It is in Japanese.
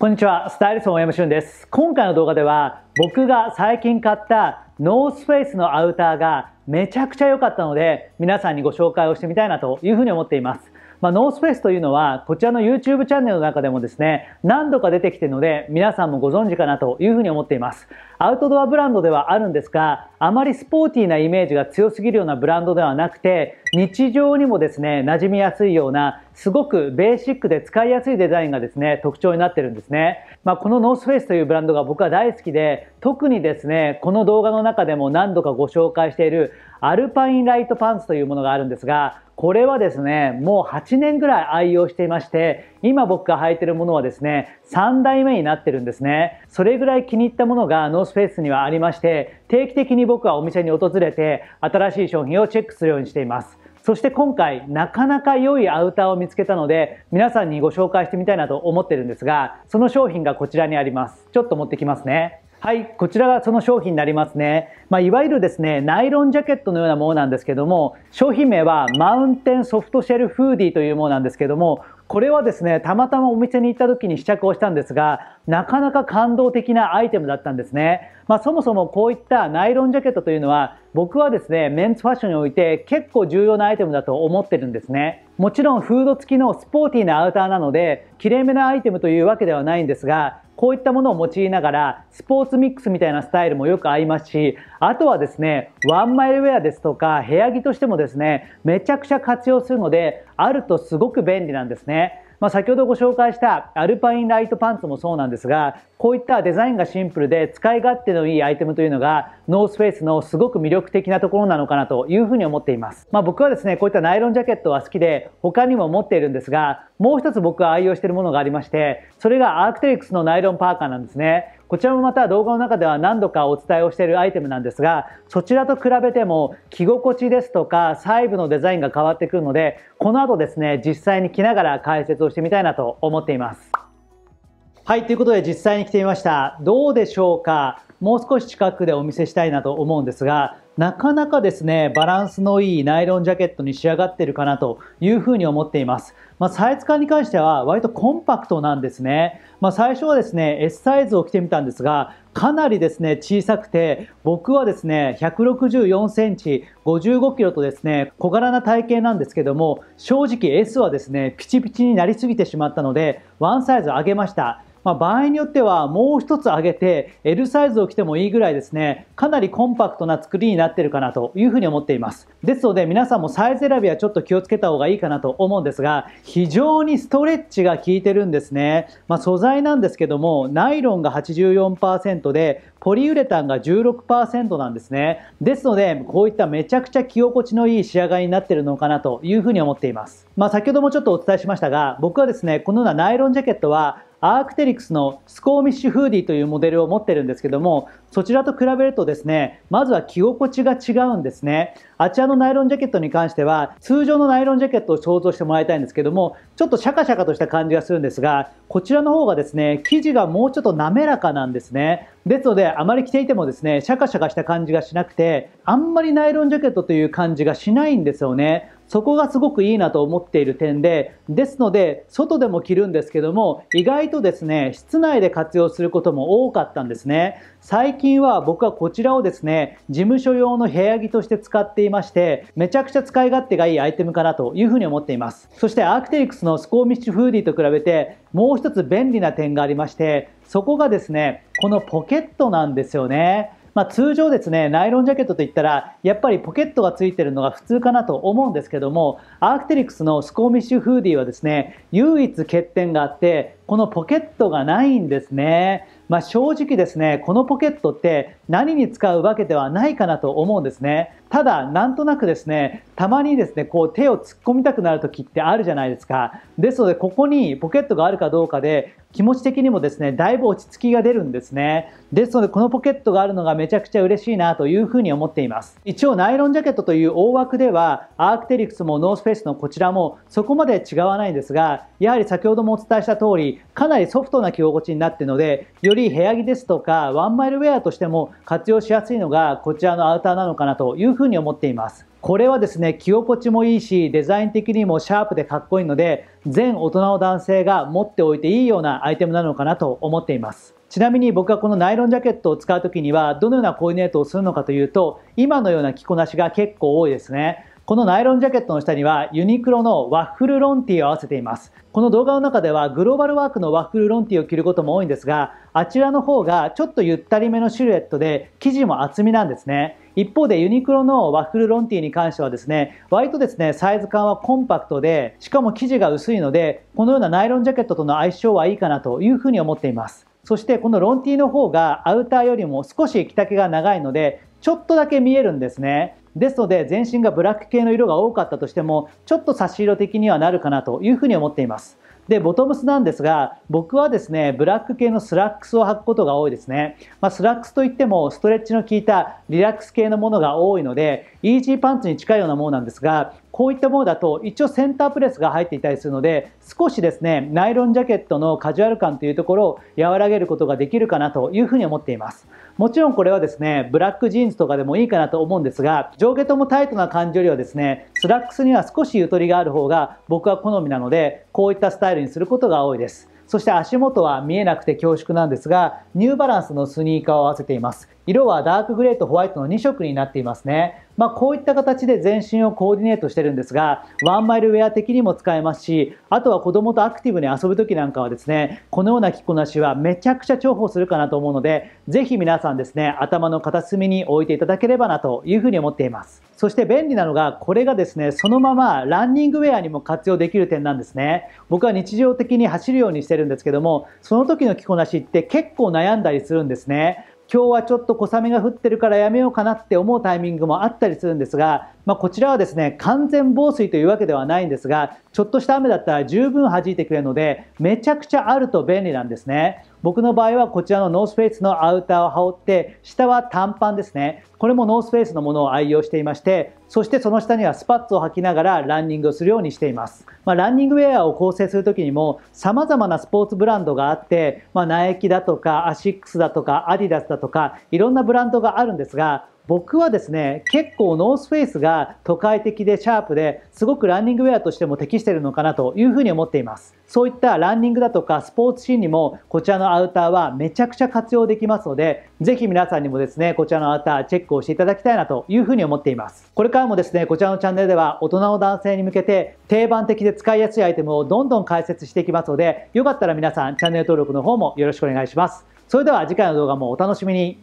こんにちは、スタイリスト大山俊です。今回の動画では僕が最近買ったノースフェイスのアウターがめちゃくちゃ良かったので皆さんにご紹介をしてみたいなというふうに思っています。まあ、ノースフェイスというのはこちらの YouTube チャンネルの中でもですね、何度か出てきてるので皆さんもご存知かなというふうに思っています。アウトドアブランドではあるんですが、あまりスポーティーなイメージが強すぎるようなブランドではなくて、日常にもですね、馴染みやすいようなすごくベーシックで使いやすいデザインがですね、特徴になってるんですね。まあ、このノースフェイスというブランドが僕は大好きで、特にですね、この動画の中でも何度かご紹介しているアルパインライトパンツというものがあるんですが、これはですね、もう8年ぐらい愛用していまして、今僕が履いてるものはですね、3代目になってるんですね。それぐらい気に入ったものがノースフェイスにはありまして、定期的に僕はお店に訪れて、新しい商品をチェックするようにしています。そして今回なかなか良いアウターを見つけたので皆さんにご紹介してみたいなと思ってるんですがその商品がこちらにありますちょっと持ってきますねはい、こちらがその商品になりますね。まあ、いわゆるですね、ナイロンジャケットのようなものなんですけども、商品名はマウンテンソフトシェルフーディというものなんですけども、これはですね、たまたまお店に行った時に試着をしたんですが、なかなか感動的なアイテムだったんですね。まあ、そもそもこういったナイロンジャケットというのは、僕はですね、メンズファッションにおいて結構重要なアイテムだと思ってるんですね。もちろんフード付きのスポーティーなアウターなので、きれいめなアイテムというわけではないんですが、こういったものを用いながら、スポーツミックスみたいなスタイルもよく合いますし、あとはですね、ワンマイルウェアですとか、部屋着としてもですね、めちゃくちゃ活用するので、あるとすごく便利なんですね。まあ、先ほどご紹介したアルパインライトパンツもそうなんですがこういったデザインがシンプルで使い勝手のいいアイテムというのがノースフェイスのすごく魅力的なところなのかなというふうに思っています、まあ、僕はですねこういったナイロンジャケットは好きで他にも持っているんですがもう一つ僕は愛用しているものがありましてそれがアークテリクスのナイロンパーカーなんですねこちらもまた動画の中では何度かお伝えをしているアイテムなんですが、そちらと比べても着心地ですとか細部のデザインが変わってくるので、この後ですね、実際に着ながら解説をしてみたいなと思っています。はい、ということで実際に着てみました。どうでしょうかもう少し近くでお見せしたいなと思うんですが、なかなかですね、バランスのいいナイロンジャケットに仕上がってるかなというふうに思っています。まあ、サイズ感に関しては割とコンパクトなんですね。まあ、最初はですね、S サイズを着てみたんですが、かなりですね、小さくて、僕はですね、164センチ、55キロとですね、小柄な体型なんですけども、正直 S はですね、ピチピチになりすぎてしまったので、ワンサイズ上げました。まあ、場合によってはもう一つ上げて L サイズを着てもいいぐらいですねかなりコンパクトな作りになってるかなというふうに思っていますですので皆さんもサイズ選びはちょっと気をつけた方がいいかなと思うんですが非常にストレッチが効いてるんですね、まあ、素材なんですけどもナイロンが84%でポリウレタンが16%なんですねですのでこういっためちゃくちゃ着心地のいい仕上がりになってるのかなというふうに思っていますまあ、先ほどもちょっとお伝えしましたが僕はですねこのようなナイロンジャケットはアークテリクスのスコーミッシュフーディというモデルを持ってるんですけどもそちらと比べるとですねまずは着心地が違うんですねあちらのナイロンジャケットに関しては通常のナイロンジャケットを想像してもらいたいんですけどもちょっとシャカシャカとした感じがするんですがこちらの方がですね、生地がもうちょっと滑らかなんですね。ですので、あまり着ていてもですね、シャカシャカした感じがしなくて、あんまりナイロンジャケットという感じがしないんですよね。そこがすごくいいなと思っている点で、ですので、外でも着るんですけども、意外とですね、室内で活用することも多かったんですね。最近は僕はこちらをですね、事務所用の部屋着として使っていまして、めちゃくちゃ使い勝手がいいアイテムかなというふうに思っています。そしてアークテリクスのスコーミッシュフーディと比べて、もう一つ便利な点がありましてそこがですねこのポケットなんですよね。まあ、通常ですねナイロンジャケットといったらやっぱりポケットがついてるのが普通かなと思うんですけどもアークテリクスのスコーミッシュフーディーはですね唯一欠点があってこのポケットがないんですねまあ、正直ですねこのポケットって何に使うわけではないかなと思うんですねただなんとなくですねたまにですねこう手を突っ込みたくなる時ってあるじゃないですかですのでここにポケットがあるかどうかで気持ち的にもですねだいぶ落ち着きが出るんですねですのでこのポケットがあるのがめちゃくちゃ嬉しいなというふうに思っています一応ナイロンジャケットという大枠ではアークテリクスもノースペースのこちらもそこまで違わないんですがやはり先ほどもお伝えした通りかなりソフトな着心地になっているのでよりり部屋着ですとかワンマイルウェアとしても活用しやすいのがこちらのアウターなのかなというふうに思っています。これはですね、着心地もいいし、デザイン的にもシャープでかっこいいので、全大人の男性が持っておいていいようなアイテムなのかなと思っています。ちなみに僕はこのナイロンジャケットを使う時には、どのようなコーディネートをするのかというと、今のような着こなしが結構多いですね。このナイロンジャケットの下にはユニクロのワッフルロンティーを合わせています。この動画の中ではグローバルワークのワッフルロンティーを着ることも多いんですが、あちらの方がちょっとゆったりめのシルエットで生地も厚みなんですね。一方でユニクロのワッフルロンティーに関してはですね、割とですね、サイズ感はコンパクトで、しかも生地が薄いので、このようなナイロンジャケットとの相性はいいかなというふうに思っています。そしてこのロンティーの方がアウターよりも少し着丈が長いので、ちょっとだけ見えるんですね。ですので全身がブラック系の色が多かったとしてもちょっと差し色的にはなるかなというふうに思っていますでボトムスなんですが僕はですねブラック系のスラックスを履くことが多いですね、まあ、スラックスといってもストレッチの効いたリラックス系のものが多いのでイージーパンツに近いようなものなんですがこういったものだと一応センタープレスが入っていたりするので少しですねナイロンジャケットのカジュアル感というところを和らげることができるかなというふうに思っていますもちろんこれはですねブラックジーンズとかでもいいかなと思うんですが上下ともタイトな感じよりはですねスラックスには少しゆとりがある方が僕は好みなのでこういったスタイルにすることが多いですそして足元は見えなくて恐縮なんですがニューバランスのスニーカーを合わせています色はダークグレーとホワイトの2色になっていますね。まあ、こういった形で全身をコーディネートしてるんですが、ワンマイルウェア的にも使えますし、あとは子供とアクティブに遊ぶ時なんかはですね、このような着こなしはめちゃくちゃ重宝するかなと思うので、ぜひ皆さんですね、頭の片隅に置いていただければなというふうに思っています。そして便利なのが、これがですね、そのままランニングウェアにも活用できる点なんですね。僕は日常的に走るようにしてるんですけども、その時の着こなしって結構悩んだりするんですね。今日はちょっと小雨が降ってるからやめようかなって思うタイミングもあったりするんですがまあ、こちらはですね完全防水というわけではないんですがちょっとした雨だったら十分弾いてくれるのでめちゃくちゃあると便利なんですね僕の場合はこちらのノースフェイスのアウターを羽織って下は短パンですねこれもノースフェイスのものを愛用していましてそしてその下にはスパッツを履きながらランニングをするようにしています、まあ、ランニングウェアを構成する時にもさまざまなスポーツブランドがあって、まあ、ナイキだとかアシックスだとかアディダスだとかいろんなブランドがあるんですが僕はですね結構ノースフェイスが都会的でシャープですごくランニングウェアとしても適しているのかなというふうに思っていますそういったランニングだとかスポーツシーンにもこちらのアウターはめちゃくちゃ活用できますのでぜひ皆さんにもですねこちらのアウターチェックをしていただきたいなというふうに思っていますこれからもですねこちらのチャンネルでは大人の男性に向けて定番的で使いやすいアイテムをどんどん解説していきますのでよかったら皆さんチャンネル登録の方もよろしくお願いしますそれでは次回の動画もお楽しみに